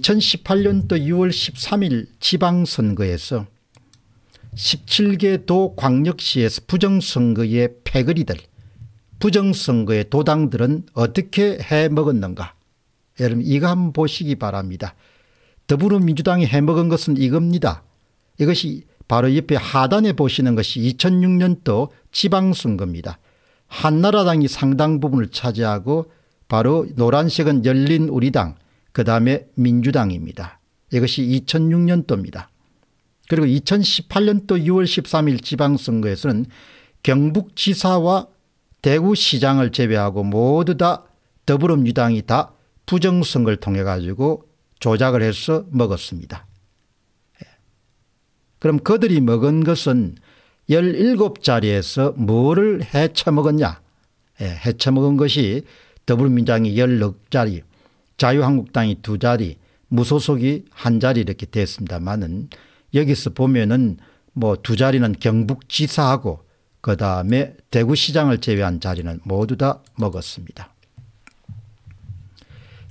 2018년도 6월 13일 지방선거에서 17개 도 광역시에서 부정선거의 패거리들 부정선거의 도당들은 어떻게 해먹었는가 여러분 이거 한번 보시기 바랍니다. 더불어민주당이 해먹은 것은 이겁니다. 이것이 바로 옆에 하단에 보시는 것이 2006년도 지방선거입니다. 한나라당이 상당 부분을 차지하고 바로 노란색은 열린우리당 그 다음에 민주당입니다. 이것이 2006년도입니다. 그리고 2018년도 6월 13일 지방선거에서는 경북지사와 대구시장을 제외하고 모두 다 더불어민주당이 다 부정선거를 통해 가지고 조작을 해서 먹었습니다. 예. 그럼 그들이 먹은 것은 17자리에서 뭐를 해쳐먹었냐. 예, 해쳐먹은 것이 더불어민주당이 16자리 자유한국당이 두 자리 무소속이 한 자리 이렇게 됐습니다만은 여기서 보면은 뭐 두 자리는 경북지사하고 그 다음에 대구시장을 제외한 자리는 모두 다 먹었습니다.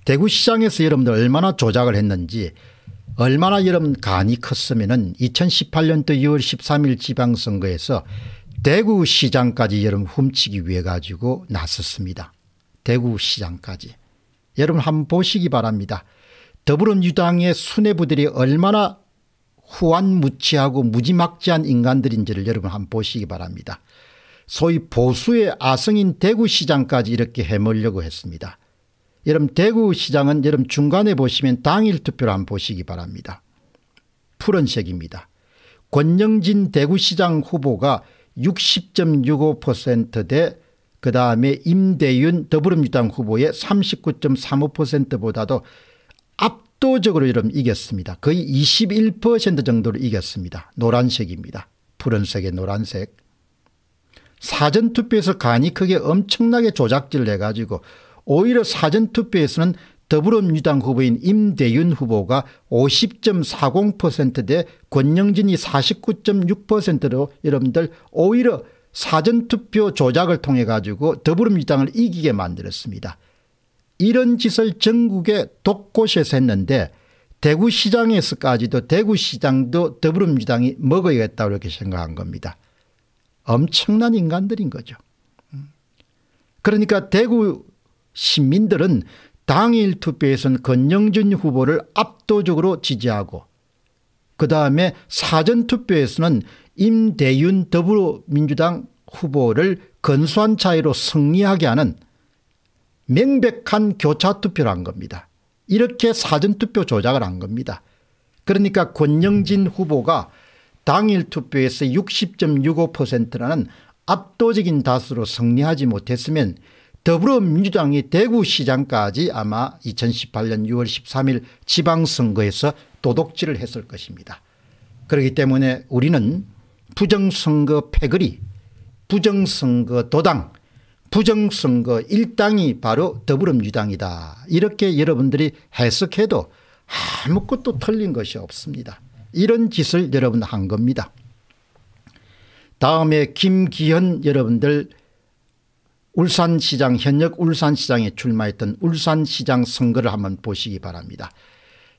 대구시장에서 여러분들 얼마나 조작을 했는지 얼마나 여러분 간이 컸으면은 2018년도 2월 13일 지방선거에서 대구시장까지 여러분 훔치기 위해 가지고 나섰습니다. 대구시장까지. 여러분 한번 보시기 바랍니다. 더불어민주당의 수뇌부들이 얼마나 후안무치하고 무지막지한 인간들인지를 여러분 한 번 보시기 바랍니다. 소위 보수의 아성인 대구시장까지 이렇게 해먹으려고 했습니다. 여러분 대구시장은 여러분 중간에 보시면 당일 투표를 한 번 보시기 바랍니다. 푸른색입니다. 권영진 대구시장 후보가 60.65%대 그다음에 임대윤 더불어민주당 후보의 39.35%보다도 압도적으로 여러 이겼습니다. 거의 21% 정도로 이겼습니다. 노란색입니다. 푸른색의 노란색. 사전투표에서 간이 크게 엄청나게 조작질을 해가지고 오히려 사전투표에서는 더불어민주당 후보인 임대윤 후보가 50.40%대 권영진이 49.6%로 여러분들 오히려 사전투표 조작을 통해 가지고 더불어민주당을 이기게 만들었습니다. 이런 짓을 전국의 곳곳에서 했는데 대구시장에서까지도 대구시장도 더불어민주당이 먹어야겠다고 이렇게 생각한 겁니다. 엄청난 인간들인 거죠. 음. 그러니까 대구 시민들은 당일 투표에서는 영준 후보를 압도적으로 지지하고 그 다음에 사전투표에서는 임대윤 더불어민주당 후보를 건수한 차이로 승리하게 하는 명백한 교차투표를 한 겁니다. 이렇게 사전투표 조작을 한 겁니다. 그러니까 권영진 후보가 당일 투표에서 60.65%라는 압도적인 다수로 승리하지 못했으면 더불어민주당이 대구시장까지 아마 2018년 6월 13일 지방선거에서 도둑질을 했을 것입니다. 그렇기 때문에 우리는 부정선거 패거리 부정선거 도당 부정선거 일당이 바로 더불어민주당이다. 이렇게 여러분들이 해석해도 아무것도 틀린 것이 없습니다. 이런 짓을 여러분 한 겁니다. 다음에 김기현 여러분들 울산시장 현역 울산시장에 출마했던 울산시장 선거를 한번 보시기 바랍니다.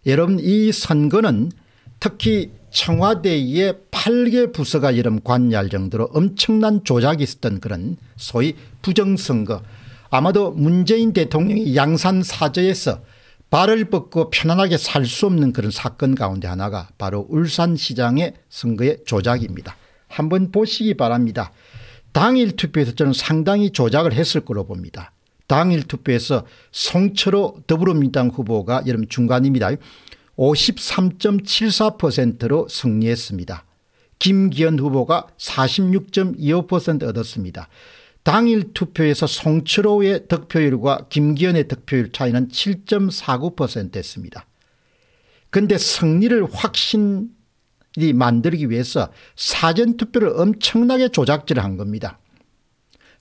여러분 이 선거는 특히 청와대의 8개 부서가 이름 관여할 정도로 엄청난 조작이 있었던 그런 소위 부정선거 아마도 문재인 대통령이 양산 사저에서 발을 뻗고 편안하게 살 수 없는 그런 사건 가운데 하나가 바로 울산시장의 선거의 조작입니다. 한번 보시기 바랍니다. 당일 투표에서 저는 상당히 조작을 했을 거로 봅니다. 당일 투표에서 송철호 더불어민주당 후보가 여러분 중간입니다. 53.74%로 승리했습니다. 김기현 후보가 46.25% 얻었습니다. 당일 투표에서 송철호의 득표율과 김기현의 득표율 차이는 7.49%였습니다. 근데 승리를 확신이 만들기 위해서 사전투표를 엄청나게 조작질한 겁니다.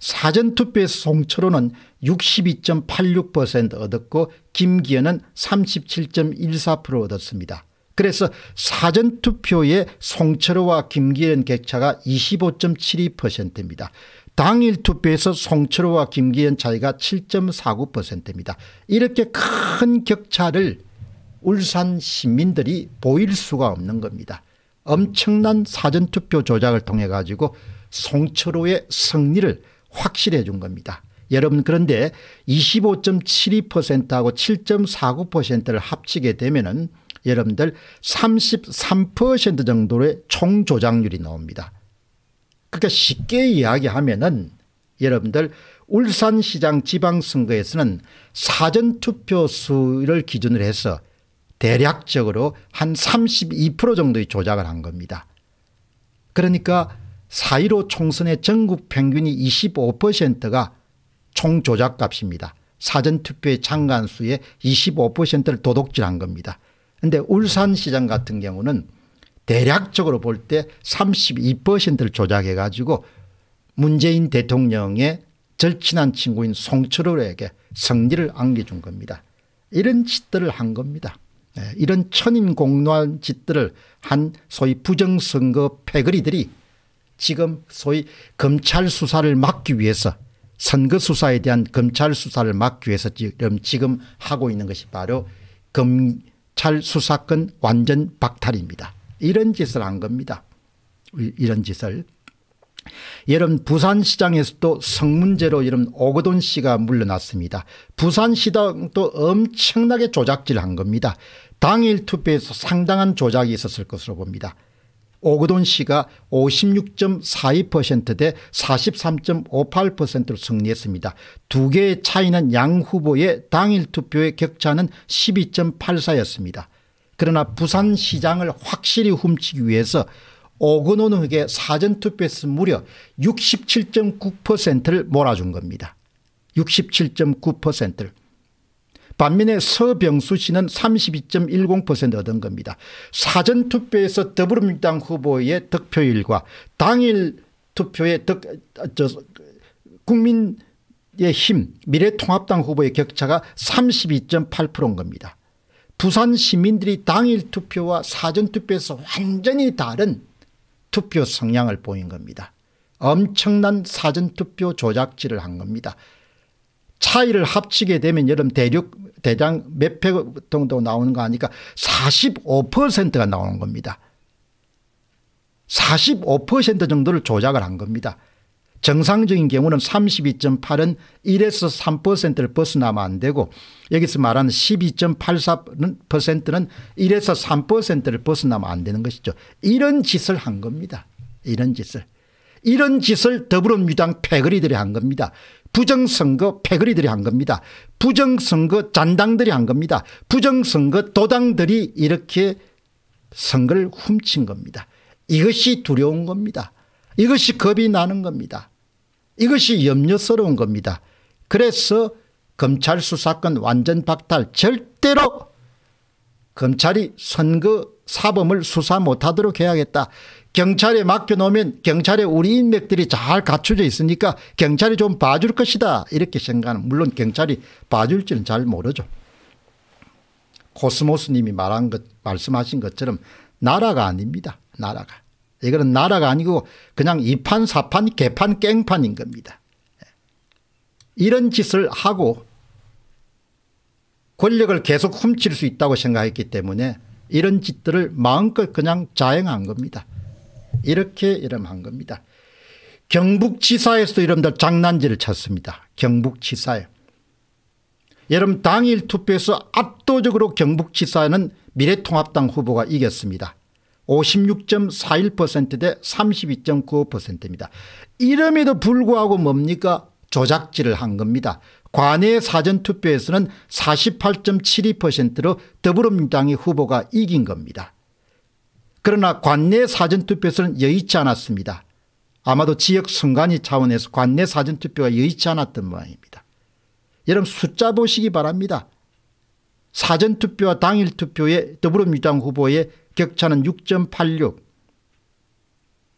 사전투표의 송철호는 62.86% 얻었고 김기현은 37.14% 얻었습니다. 그래서 사전투표에 송철호와 김기현 객차가 25.72%입니다. 당일 투표에서 송철호와 김기현 차이가 7.49%입니다. 이렇게 큰 격차를 울산 시민들이 보일 수가 없는 겁니다. 엄청난 사전투표 조작을 통해 가지고 송철호의 승리를 확실해 준 겁니다. 여러분 그런데 25.72%하고 7.49%를 합치게 되면은 여러분들 33% 정도의 총조작률이 나옵니다. 그러니까 쉽게 이야기하면은 여러분들 울산시장 지방선거에서는 사전투표 수를 기준으로 해서 대략적으로 한 32% 정도의 조작을 한 겁니다. 그러니까 4.15 총선의 전국 평균이 25%가 총조작값입니다. 사전투표의 창간수의 25%를 도둑질한 겁니다. 그런데 울산시장 같은 경우는 대략적으로 볼 때 32%를 조작해 가지고 문재인 대통령의 절친한 친구인 송철호에게 승리를 안겨준 겁니다. 이런 짓들을 한 겁니다. 네, 이런 천인공노한 짓들을 한 소위 부정선거 패거리들이 지금 소위 검찰 수사를 막기 위해서 선거 수사에 대한 검찰 수사를 막기 위해서 지금, 지금 하고 있는 것이 바로 검찰 수사권 완전 박탈입니다. 이런 짓을 한 겁니다. 이런 짓을. 여름 부산시장에서도 성문제로 이런 오거돈 씨가 물러났습니다. 부산시장도 엄청나게 조작질한 겁니다. 당일 투표에서 상당한 조작이 있었을 것으로 봅니다. 오그돈 씨가 56.42%대 43.58%로 승리했습니다. 두 개의 차이는 양 후보의 당일 투표의 격차는 12.84였습니다. 그러나 부산시장을 확실히 훔치기 위해서 오그노는에 사전투표에서 무려 67.9%를 몰아준 겁니다. 67.9%를. 반면에 서병수 씨는 32.10% 얻은 겁니다. 사전투표에서 더불어민주당 후보의 득표율과 당일 투표의 득, 어, 저, 국민의힘 미래통합당 후보의 격차가 32.8%인 겁니다. 부산 시민들이 당일 투표와 사전투표에서 완전히 다른 투표 성향을 보인 겁니다. 엄청난 사전투표 조작질을 한 겁니다. 차이를 합치게 되면 여름 대륙 대장 몇배 정도 나오는 거 아니까 45%가 나오는 겁니다. 45% 정도를 조작을 한 겁니다. 정상적인 경우는 32.8은 1에서 3%를 벗어나면 안 되고 여기서 말하는 12.84%는 1에서 3%를 벗어나면 안 되는 것이죠. 이런 짓을 한 겁니다. 이런 짓을. 이런 짓을 더불어민주당 패거리들이 한 겁니다. 부정선거 패거리들이 한 겁니다. 부정선거 잔당들이 한 겁니다. 부정선거 도당들이 이렇게 선거를 훔친 겁니다. 이것이 두려운 겁니다. 이것이 겁이 나는 겁니다. 이것이 염려스러운 겁니다. 그래서 검찰 수사권 완전 박탈 절대로 검찰이 선거 사범을 수사 못하도록 해야겠다. 경찰에 맡겨놓으면 경찰에 우리 인맥들이 잘 갖춰져 있으니까 경찰이 좀 봐줄 것이다 이렇게 생각하는 물론 경찰이 봐줄지는 잘 모르죠. 코스모스님이 말한 것 말씀하신 것처럼 나라가 아닙니다. 나라가. 이거는 나라가 아니고 그냥 이판 사판 개판 깽판인 겁니다. 이런 짓을 하고 권력을 계속 훔칠 수 있다고 생각했기 때문에 이런 짓들을 마음껏 그냥 자행한 겁니다. 이렇게 이름한 겁니다. 경북지사에서도 여러들 장난질을 찾습니다. 경북지사에. 여러분 당일 투표에서 압도적으로 경북지사는 미래통합당 후보가 이겼습니다. 56.41%대 32.95%입니다. 이름에도 불구하고 뭡니까? 조작질을 한 겁니다. 관내 사전투표에서는 48.72%로 더불어민당의 후보가 이긴 겁니다. 그러나 관내 사전투표에서는 여의치 않았습니다. 아마도 지역 선관위 차원에서 관내 사전투표가 여의치 않았던 모양입니다. 여러분 숫자 보시기 바랍니다. 사전투표와 당일투표의 더불어민주당 후보의 격차는 6.86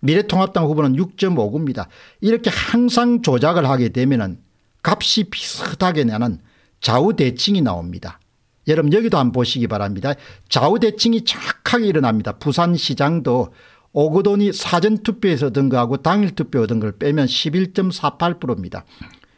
미래통합당 후보는 6.59입니다. 이렇게 항상 조작을 하게 되면 값이 비슷하게 나는 좌우대칭이 나옵니다. 여러분 여기도 한번 보시기 바랍니다. 좌우대칭이 착하게 일어납니다. 부산시장도 오그돈이 사전투표에서 등거하고 당일투표 얻은 걸 빼면 11.48%입니다.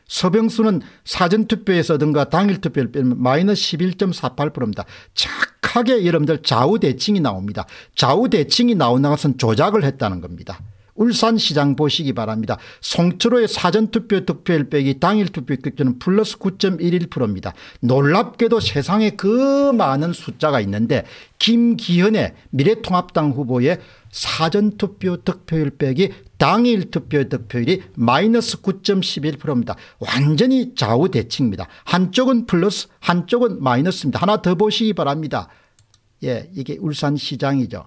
서병수는 사전투표에서 등과 당일투표를 빼면 마이너스 11.48%입니다. 착하게 여러분들 좌우대칭이 나옵니다. 좌우대칭이 나오는 것은 조작을 했다는 겁니다. 울산시장 보시기 바랍니다. 송철호의 사전투표 득표율 빼기 당일 투표 득표는 플러스 9.11%입니다. 놀랍게도 세상에 그 많은 숫자가 있는데 김기현의 미래통합당 후보의 사전투표 득표율 빼기 당일 투표 득표율이 마이너스 9.11%입니다. 완전히 좌우대칭입니다. 한쪽은 플러스 한쪽은 마이너스입니다. 하나 더 보시기 바랍니다. 예, 이게 울산시장이죠.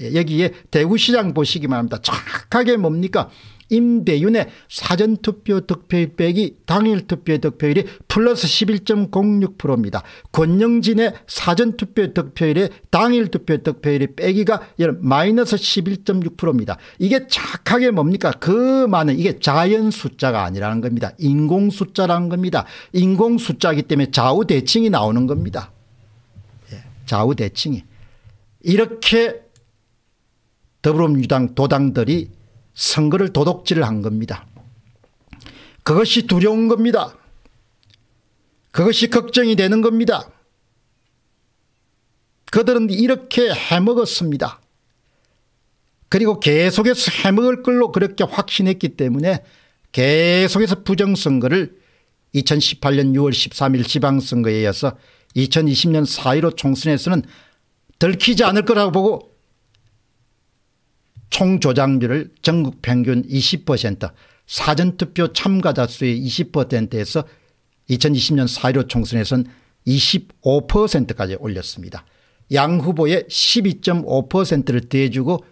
예, 여기에 대구시장 보시기만 합니다. 정확하게 뭡니까? 임대윤의 사전투표 득표율 빼기 당일 투표 득표율이 플러스 11.06%입니다. 권영진의 사전투표 득표율에 당일 투표 득표율이 빼기가 마이너스 11.6%입니다. 이게 착하게 뭡니까? 그 많은 이게 자연 숫자가 아니라는 겁니다. 인공 숫자라는 겁니다. 인공 숫자이기 때문에 좌우대칭이 나오는 겁니다. 예, 좌우대칭이. 이렇게 더불어민주당 도당들이 선거를 도둑질한 겁니다. 그것이 두려운 겁니다. 그것이 걱정이 되는 겁니다. 그들은 이렇게 해먹었습니다. 그리고 계속해서 해먹을 걸로 그렇게 확신했기 때문에 계속해서 부정선거를 2018년 6월 13일 지방선거에 이어서 2020년 4.15 총선에서는 들키지 않을 거라고 보고 총조장률을 전국 평균 20% 사전투표 참가자 수의 20%에서 2020년 4.15 총선에선 25%까지 올렸습니다. 양 후보의 12.5%를 대주고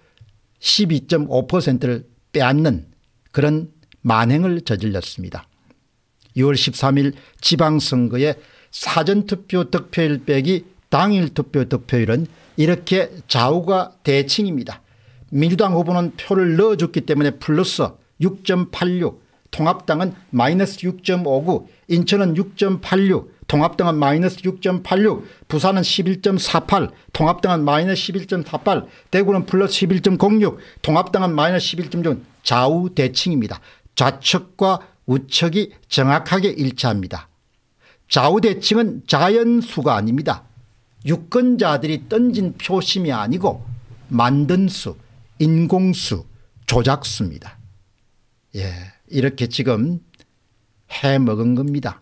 12.5%를 빼앗는 그런 만행을 저질렀습니다. 6월 13일 지방선거에 사전투표 득표율 빼기 당일 투표 득표율은 이렇게 좌우가 대칭입니다. 민주당 후보는 표를 넣어줬기 때문에 플러스 6.86 통합당은 마이너스 6.59 인천은 6.86 통합당은 마이너스 6.86 부산은 11.48 통합당은 마이너스 11.48 대구는 플러스 11.06 통합당은 마이너스 11.6 좌우 대칭입니다. 좌측과 우측이 정확하게 일치합니다. 좌우 대칭은 자연수가 아닙니다. 유권자들이 던진 표심이 아니고 만든 수 인공수, 조작수입니다. 예, 이렇게 지금 해 먹은 겁니다.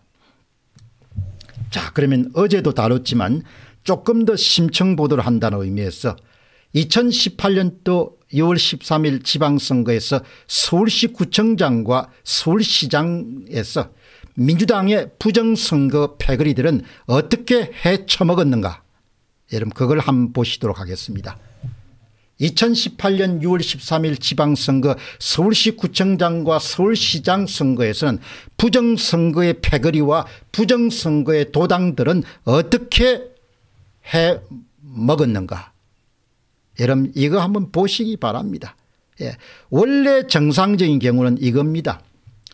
자, 그러면 어제도 다뤘지만 조금 더 심층 보도를 한다는 의미에서 2018년도 2월 13일 지방선거에서 서울시 구청장과 서울시장에서 민주당의 부정선거 패거리들은 어떻게 헤쳐먹었는가 여러분 그걸 한번 보시도록 하겠습니다. 2018년 6월 13일 지방선거 서울시 구청장과 서울시장 선거에서는 부정선거의 패거리와 부정선거의 도당들은 어떻게 해 먹었는가 여러분 이거 한번 보시기 바랍니다. 예. 원래 정상적인 경우는 이겁니다.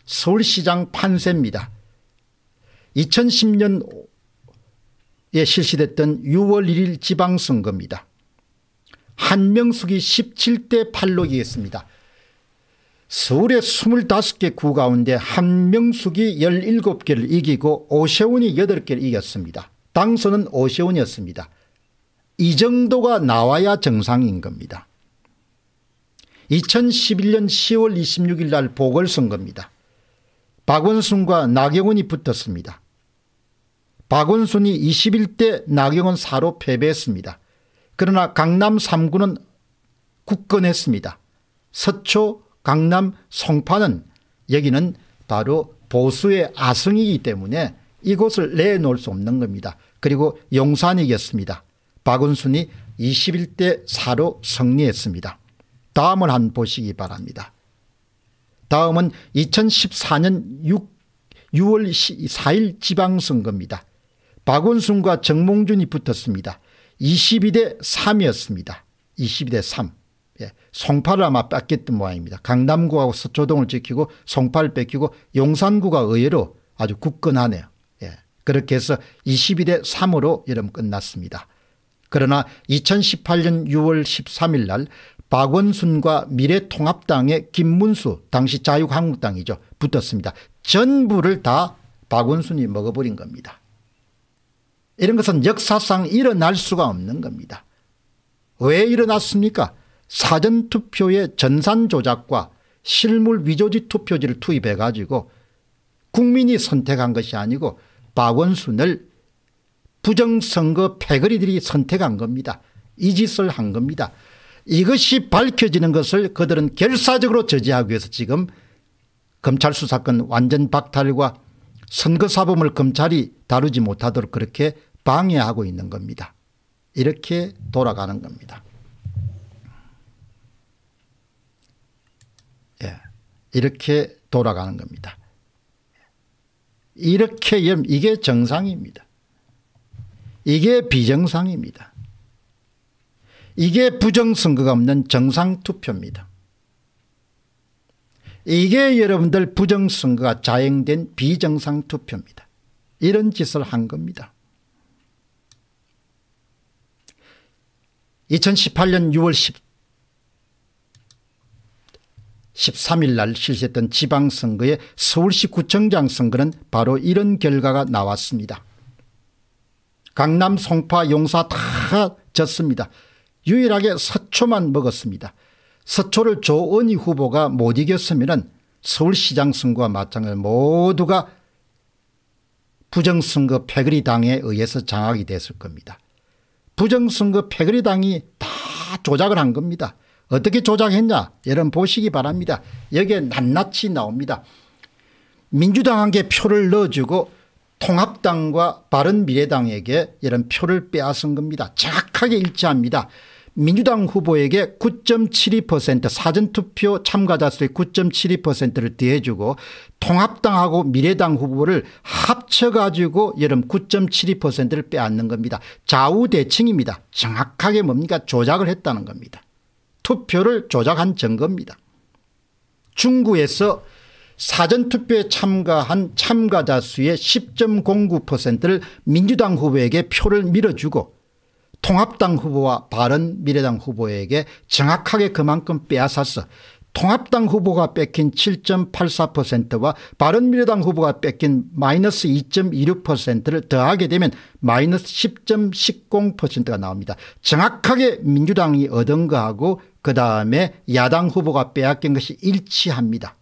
서울시장 판세입니다. 2010년 에 실시됐던 6월 1일 지방선거입니다. 한명숙이 17대 8로 이겼습니다. 서울의 25개 구 가운데 한명숙이 17개를 이기고 오세훈이 8개를 이겼습니다. 당선은 오세훈이었습니다. 이 정도가 나와야 정상인 겁니다. 2011년 10월 26일 날 보궐선거입니다. 박원순과 나경원이 붙었습니다. 박원순이 21대 나경원 4로 패배했습니다. 그러나 강남 3구는 굳건했습니다. 서초, 강남, 송파는 여기는 바로 보수의 아성이기 때문에 이곳을 내놓을 수 없는 겁니다. 그리고 용산이겠습니다. 박은순이 21대 4로 승리했습니다. 다음을 한 보시기 바랍니다. 다음은 2014년 6, 6월 4일 지방선거입니다. 박원순과 정몽준이 붙었습니다. 22대 3이었습니다. 22대 3. 예. 송파를 아마 뺏겼던 모양입니다. 강남구하고 서초동을 지키고 송파를 뺏기고 용산구가 의외로 아주 굳건하네요. 예. 그렇게 해서 22대 3으로 여러분 끝났습니다. 그러나 2018년 6월 13일 날 박원순과 미래통합당의 김문수 당시 자유한국당이죠. 붙었습니다. 전부를 다 박원순이 먹어버린 겁니다. 이런 것은 역사상 일어날 수가 없는 겁니다. 왜 일어났습니까? 사전투표의 전산 조작과 실물 위조지 투표지를 투입해 가지고 국민이 선택한 것이 아니고 박원순을 부정선거 패거리들이 선택한 겁니다. 이 짓을 한 겁니다. 이것이 밝혀지는 것을 그들은 결사적으로 저지하기 위해서 지금 검찰 수사권 완전 박탈과 선거사범을 검찰이 다루지 못하도록 그렇게 방해하고 있는 겁니다. 이렇게 돌아가는 겁니다. 예. 이렇게 돌아가는 겁니다. 이렇게 이게 정상입니다. 이게 비정상입니다. 이게 부정선거가 없는 정상투표입니다. 이게 여러분들 부정선거가 자행된 비정상투표입니다. 이런 짓을 한 겁니다. 2018년 6월 10, 13일 날 실시했던 지방선거의 서울시 구청장 선거는 바로 이런 결과가 나왔습니다. 강남 송파 용사 다 졌습니다. 유일하게 서초만 먹었습니다. 서초를 조은희 후보가 못 이겼으면 서울시장 선거와 마찬가지 모두가 부정선거 패거리 당에 의해서 장악이 됐을 겁니다. 부정선거 패거리당이 다 조작을 한 겁니다. 어떻게 조작했냐 여러분 보시기 바랍니다. 여기에 낱낱이 나옵니다. 민주당한테 표를 넣어주고 통합당과 바른미래당에게 이런 표를 빼앗은 겁니다. 정확하게 일치합니다. 민주당 후보에게 9.72% 사전투표 참가자 수의 9.72%를 더해주고 통합당하고 미래당 후보를 합쳐가지고 여름 9.72%를 빼앗는 겁니다. 좌우대칭입니다. 정확하게 뭡니까 조작을 했다는 겁니다. 투표를 조작한 증거입니다. 중구에서 사전투표에 참가한 참가자 수의 10.09%를 민주당 후보에게 표를 밀어주고 통합당 후보와 바른미래당 후보에게 정확하게 그만큼 빼앗았어. 통합당 후보가 뺏긴 7.84%와 바른미래당 후보가 뺏긴 마이너스 2.26%를 더하게 되면 마이너스 10.10%가 나옵니다. 정확하게 민주당이 얻은 거하고 그 다음에 야당 후보가 빼앗긴 것이 일치합니다.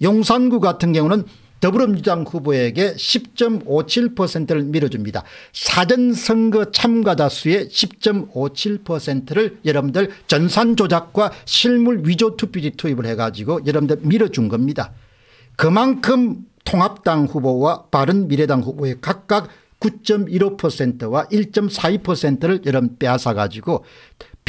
용산구 같은 경우는 더불어민주당 후보에게 10.57%를 밀어줍니다. 사전선거 참가자수의 10.57%를 여러분들 전산조작과 실물 위조 투표지 투입을 해가지고 여러분들 밀어준 겁니다. 그만큼 통합당 후보와 바른미래당 후보의 각각 9.15%와 1.42%를 여러분 빼앗아가지고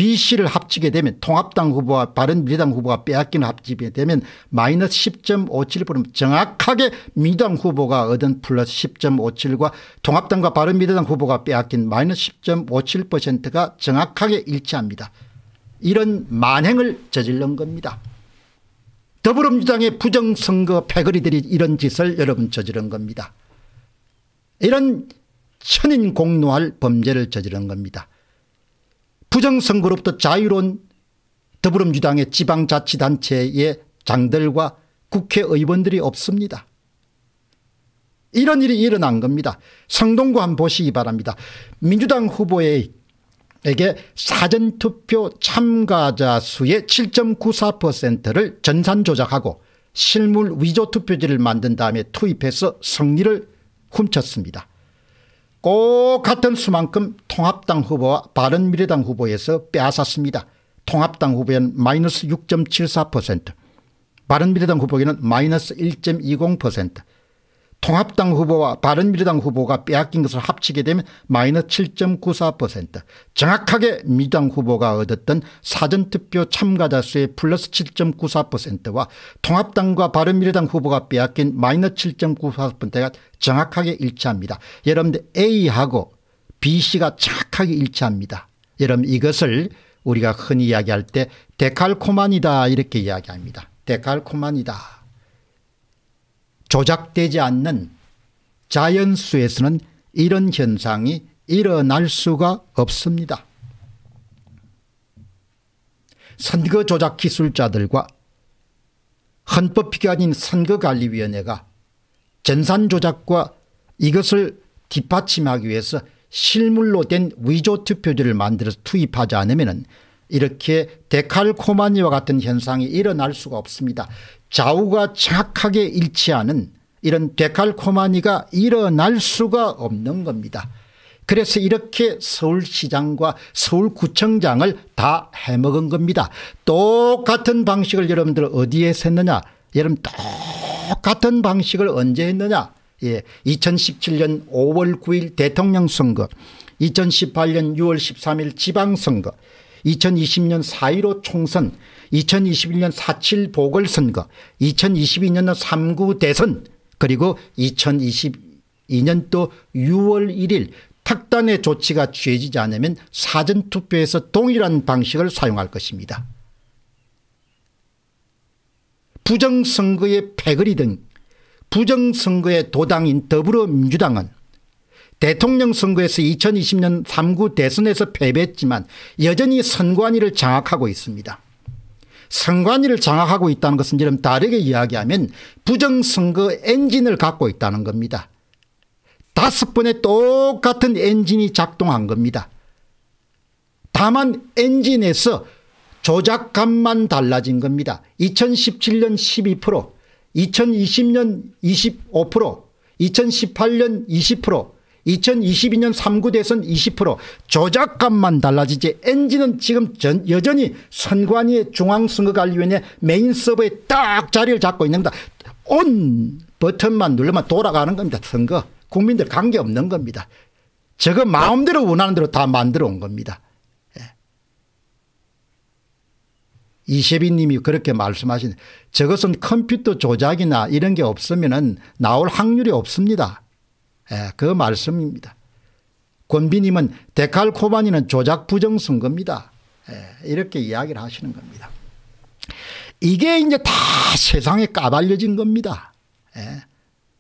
B, C를 합치게 되면 통합당 후보와 바른미래당 후보가 빼앗기는 합집이 되면 마이너스 10.57% 정확하게 미당 후보가 얻은 플러스 10.57과 통합당과 바른미래당 후보가 빼앗긴 마이너스 10.57%가 정확하게 일치합니다. 이런 만행을 저질른 겁니다. 더불어민주당의 부정선거 패거리들이 이런 짓을 여러분 저지른 겁니다. 이런 천인공노할 범죄를 저지른 겁니다. 부정선거로부터 자유로운 더불어민주당의 지방자치단체의 장들과 국회의원들이 없습니다. 이런 일이 일어난 겁니다. 성동구 한번 보시기 바랍니다. 민주당 후보에게 사전투표 참가자 수의 7.94%를 전산조작하고 실물 위조투표지를 만든 다음에 투입해서 성리를 훔쳤습니다. 꼭 같은 수만큼 통합당 후보와 바른미래당 후보에서 빼앗았습니다. 통합당 후보에는 마이너스 6.74% 바른미래당 후보에는 마이너스 1.20% 통합당 후보와 바른미래당 후보가 빼앗긴 것을 합치게 되면 마이너스 7.94% 정확하게 미당 후보가 얻었던 사전투표 참가자 수의 플러스 7.94%와 통합당과 바른미래당 후보가 빼앗긴 마이너스 7.94%가 정확하게 일치합니다. 여러분들 A하고 B씨가 정확하게 일치합니다. 여러분 이것을 우리가 흔히 이야기할 때 데칼코만이다 이렇게 이야기합니다. 데칼코만이다. 조작되지 않는 자연수에서는 이런 현상이 일어날 수가 없습니다. 선거 조작 기술자들과 헌법기관인 선거관리위원회가 전산 조작과 이것을 뒷받침하기 위해서 실물로 된 위조 투표지를 만들어서 투입하지 않으면 이렇게 데칼코마니와 같은 현상이 일어날 수가 없습니다. 좌우가 정확하게 일치하는 이런 데칼코마니가 일어날 수가 없는 겁니다. 그래서 이렇게 서울시장과 서울구청장을 다 해먹은 겁니다. 똑같은 방식을 여러분들 어디에서 했느냐 여러분 똑같은 방식을 언제 했느냐 예, 2017년 5월 9일 대통령 선거 2018년 6월 13일 지방선거 2020년 4.15 총선, 2021년 4.7 보궐선거, 2022년 3구 대선, 그리고 2022년 또 6월 1일 특단의 조치가 취해지지 않으면 사전투표에서 동일한 방식을 사용할 것입니다. 부정선거의 패거리 등 부정선거의 도당인 더불어민주당은 대통령 선거에서 2020년 3구 대선에서 패배했지만 여전히 선관위를 장악하고 있습니다. 선관위를 장악하고 있다는 것은 이름 다르게 이야기하면 부정선거 엔진을 갖고 있다는 겁니다. 다섯 번의 똑같은 엔진이 작동한 겁니다. 다만 엔진에서 조작감만 달라진 겁니다. 2017년 12%, 2020년 25%, 2018년 20%, 2022년 3구 대선 20% 조작감만 달라지지 엔진은 지금 전, 여전히 선관위의 중앙선거관리위원회 메인 서버에 딱 자리를 잡고 있는 겁니다. 온 버튼만 누르면 돌아가는 겁니다. 선거. 국민들 관계없는 겁니다. 저거 마음대로 원하는 대로 다 만들어 온 겁니다. 예. 이세빈님이 그렇게 말씀하신 저것은 컴퓨터 조작이나 이런 게 없으면 나올 확률이 없습니다. 예, 그 말씀입니다. 권비님은 데칼코바니는 조작 부정 선거입니다. 예, 이렇게 이야기를 하시는 겁니다. 이게 이제 다 세상에 까발려진 겁니다. 예.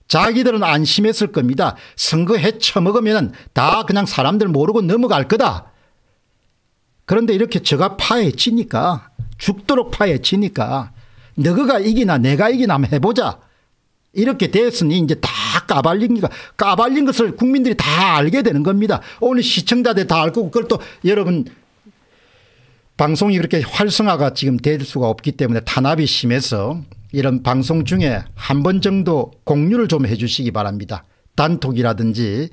자기들은 안심했을 겁니다. 선거 해쳐먹으면 다 그냥 사람들 모르고 넘어갈 거다. 그런데 이렇게 저가 파헤치니까 죽도록 파헤치니까 너가 이기나 내가 이기나 해보자. 이렇게 됐으니 이제 다 까발린 거 까발린 것을 국민들이 다 알게 되는 겁니다. 오늘 시청자들 다 알고 그걸 또 여러분 방송이 그렇게 활성화가 지금 될 수가 없기 때문에 탄압이 심해서 이런 방송 중에 한 번 정도 공유를 좀 해 주시기 바랍니다. 단톡이라든지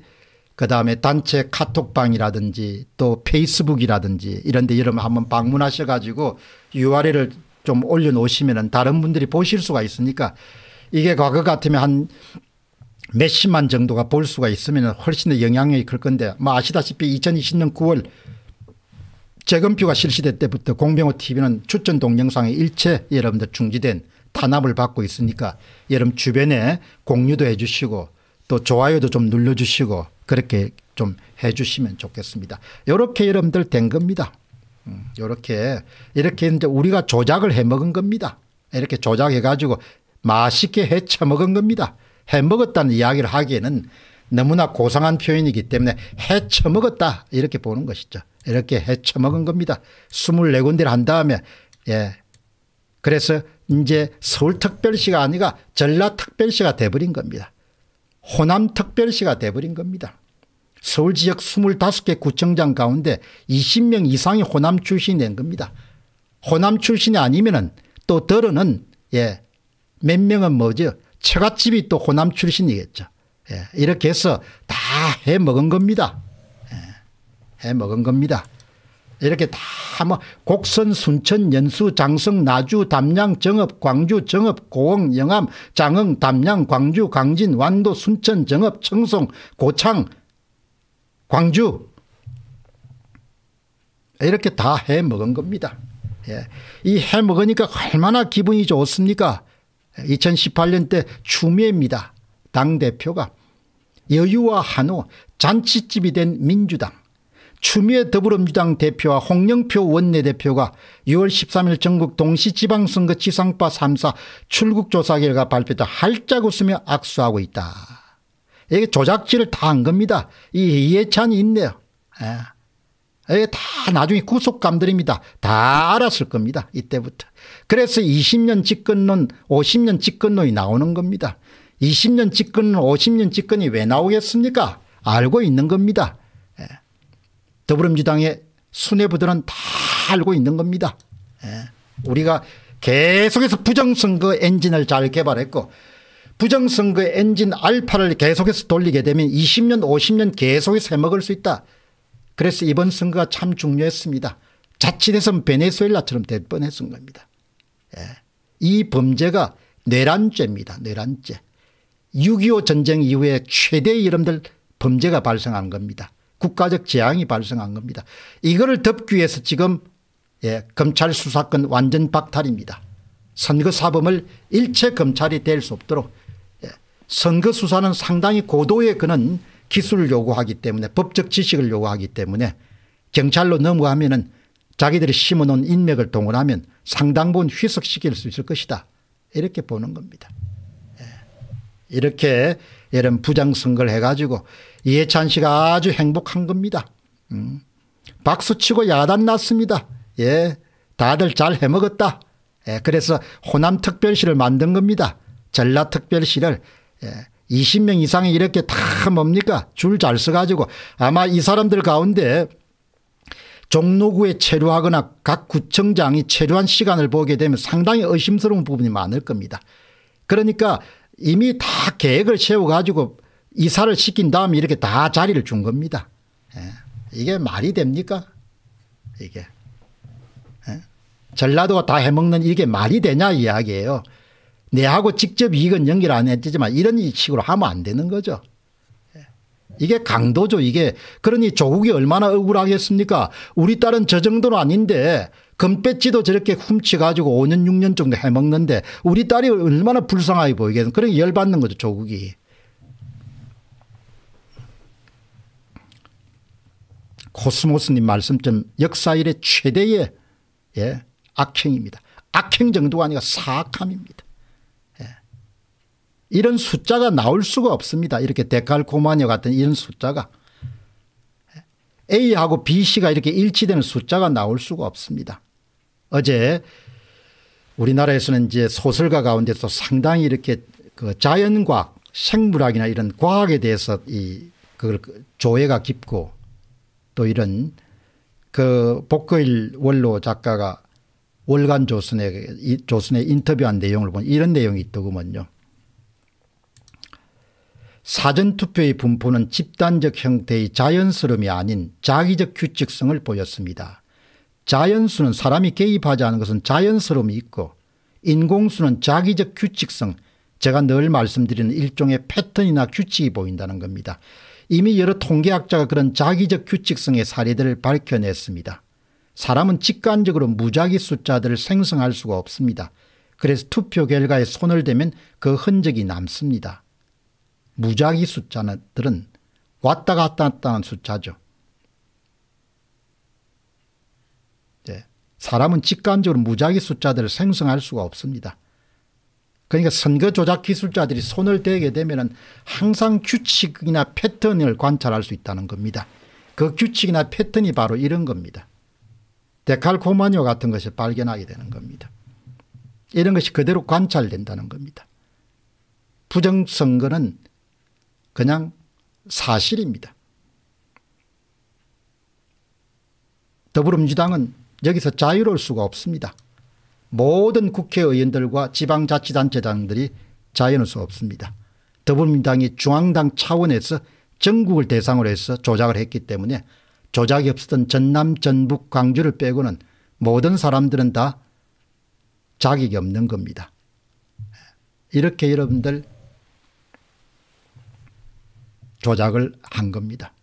그다음에 단체 카톡방이라든지 또 페이스북이라든지 이런 데 여러분 한번 방문하셔 가지고 URL을 좀 올려 놓으시면 다른 분들이 보실 수가 있으니까 이게 과거 같으면 한 몇십만 정도가 볼 수가 있으면 훨씬 더 영향력이 클 건데 뭐 아시다시피 2020년 9월 재검표가 실시될 때부터 공병호 TV는 추천 동영상이 일체 여러분들 중지된 탄압을 받고 있으니까 여러분 주변에 공유도 해 주시고 또 좋아요도 좀 눌러 주시고 그렇게 좀 해 주시면 좋겠습니다. 이렇게 여러분들 된 겁니다. 이렇게 음, 이렇게 이제 우리가 조작을 해 먹은 겁니다. 이렇게 조작해 가지고 맛있게 해쳐먹은 겁니다. 해먹었다는 이야기를 하기에는 너무나 고상한 표현이기 때문에 해쳐먹었다 이렇게 보는 것이죠. 이렇게 해쳐먹은 겁니다. 24군데를 한 다음에 예 그래서 이제 서울특별시가 아니라 전라특별시가 돼버린 겁니다. 호남특별시가 돼버린 겁니다. 서울 지역 25개 구청장 가운데 20명 이상이 호남 출신이 된 겁니다. 호남 출신이 아니면 은또 더러는예 몇 명은 뭐죠? 처갓집이 또 호남 출신이겠죠. 예, 이렇게 해서 다 해 먹은 겁니다. 예, 해 먹은 겁니다. 이렇게 다 뭐 곡선, 순천, 연수, 장성, 나주, 담양, 정읍, 광주, 정읍, 고흥, 영암, 장흥, 담양, 광주, 광진 완도, 순천, 정읍, 청송, 고창, 광주 이렇게 다 해 먹은 겁니다. 예, 이 해 먹으니까 얼마나 기분이 좋습니까? 2018년 때 추미애입니다. 당대표가 여유와 한우 잔치집이 된 민주당 추미애 더불어민주당 대표와 홍영표 원내대표가 6월 13일 전국 동시지방선거 지상파 3사 출국조사 결과 발표다 할짝 웃으며 악수하고 있다. 이게 조작질을 다 한 겁니다. 이 이해찬이 있네요. 예. 예, 다 나중에 구속감들입니다. 다 알았을 겁니다. 이때부터. 그래서 20년 집권론 50년 집권론이 나오는 겁니다. 20년 집권론 50년 집권이 왜 나오겠습니까 알고 있는 겁니다. 예. 더불어민주당의 순뇌부들은 다 알고 있는 겁니다. 예. 우리가 계속해서 부정선거 엔진을 잘 개발했고 부정선거 엔진 알파를 계속해서 돌리게 되면 20년 50년 계속해서 해먹을 수 있다. 그래서 이번 선거가 참 중요했습니다. 자칫해서 베네수엘라처럼 될 뻔했은 겁니다. 예. 이 범죄가 내란죄입니다. 내란죄. 6.25 전쟁 이후에 최대의 여러분들 범죄가 발생한 겁니다. 국가적 재앙이 발생한 겁니다. 이거를 덮기 위해서 지금 예, 검찰 수사권 완전 박탈입니다. 선거사범을 일체 검찰이 될 수 없도록 예, 선거수사는 상당히 고도의 그는 기술을 요구하기 때문에 법적 지식을 요구하기 때문에 경찰로 넘어가면 은 자기들이 심어놓은 인맥을 동원하면 상당 부분 휘석시킬 수 있을 것이다. 이렇게 보는 겁니다. 예. 이렇게 이런 부장선거를 해가지고 이해찬 씨가 아주 행복한 겁니다. 음. 박수치고 야단 났습니다. 예, 다들 잘 해먹었다. 예, 그래서 호남특별시를 만든 겁니다. 전라특별시를 예, 20명 이상이 이렇게 다 뭡니까 줄 잘써가지고 아마 이 사람들 가운데 종로구에 체류하거나 각 구청장이 체류한 시간을 보게 되면 상당히 의심스러운 부분이 많을 겁니다. 그러니까 이미 다 계획을 세워가지고 이사를 시킨 다음에 이렇게 다 자리를 준 겁니다. 예. 이게 말이 됩니까? 이게. 예. 전라도가 다 해먹는 이게 말이 되냐 이야기예요. 내하고 직접 이익은 연결 안 했지만 이런 식으로 하면 안 되는 거죠. 예. 이게 강도죠. 이게 그러니 조국이 얼마나 억울하겠습니까. 우리 딸은 저 정도는 아닌데 금배지도 저렇게 훔쳐가지고 5년 6년 정도 해먹는데 우리 딸이 얼마나 불쌍하게 보이겠는 그런 열받는 거죠. 조국이. 코스모스님 말씀처럼 역사 일의 최대의 예, 악행입니다. 악행 정도가 아니라 사악함입니다. 이런 숫자가 나올 수가 없습니다. 이렇게 데칼코마니 같은 이런 숫자가 A하고 B씨가 이렇게 일치되는 숫자가 나올 수가 없습니다. 어제 우리나라에서는 이제 소설가 가운데서 상당히 이렇게 그 자연과학, 생물학이나 이런 과학에 대해서 이 그걸 그 조예가 깊고 또 이런 그 복거일 원로 작가가 월간 조선의 조선의 인터뷰한 내용을 보면 이런 내용이 있더구먼요. 사전투표의 분포는 집단적 형태의 자연스러움이 아닌 자기적 규칙성을 보였습니다. 자연수는 사람이 개입하지 않은 것은 자연스러움이 있고 인공수는 자기적 규칙성 제가 늘 말씀드리는 일종의 패턴이나 규칙이 보인다는 겁니다. 이미 여러 통계학자가 그런 자기적 규칙성의 사례들을 밝혀냈습니다. 사람은 직관적으로 무작위 숫자들을 생성할 수가 없습니다. 그래서 투표 결과에 손을 대면 그 흔적이 남습니다. 무작위 숫자들은 왔다 갔다 했다는 숫자죠. 네. 사람은 직관적으로 무작위 숫자들을 생성할 수가 없습니다. 그러니까 선거 조작 기술자들이 손을 대게 되면 항상 규칙이나 패턴을 관찰할 수 있다는 겁니다. 그 규칙이나 패턴이 바로 이런 겁니다. 데칼코마니오 같은 것을 발견하게 되는 겁니다. 이런 것이 그대로 관찰된다는 겁니다. 부정선거는 그냥 사실입니다. 더불어민주당은 여기서 자유로울 수가 없습니다. 모든 국회의원들과 지방자치단체장들이 자유로울 수 없습니다. 더불어민주당이 중앙당 차원에서 전국을 대상으로 해서 조작을 했기 때문에 조작이 없었던 전남 전북 광주를 빼고는 모든 사람들은 다 자격이 없는 겁니다. 이렇게 여러분들 조작을 한 겁니다.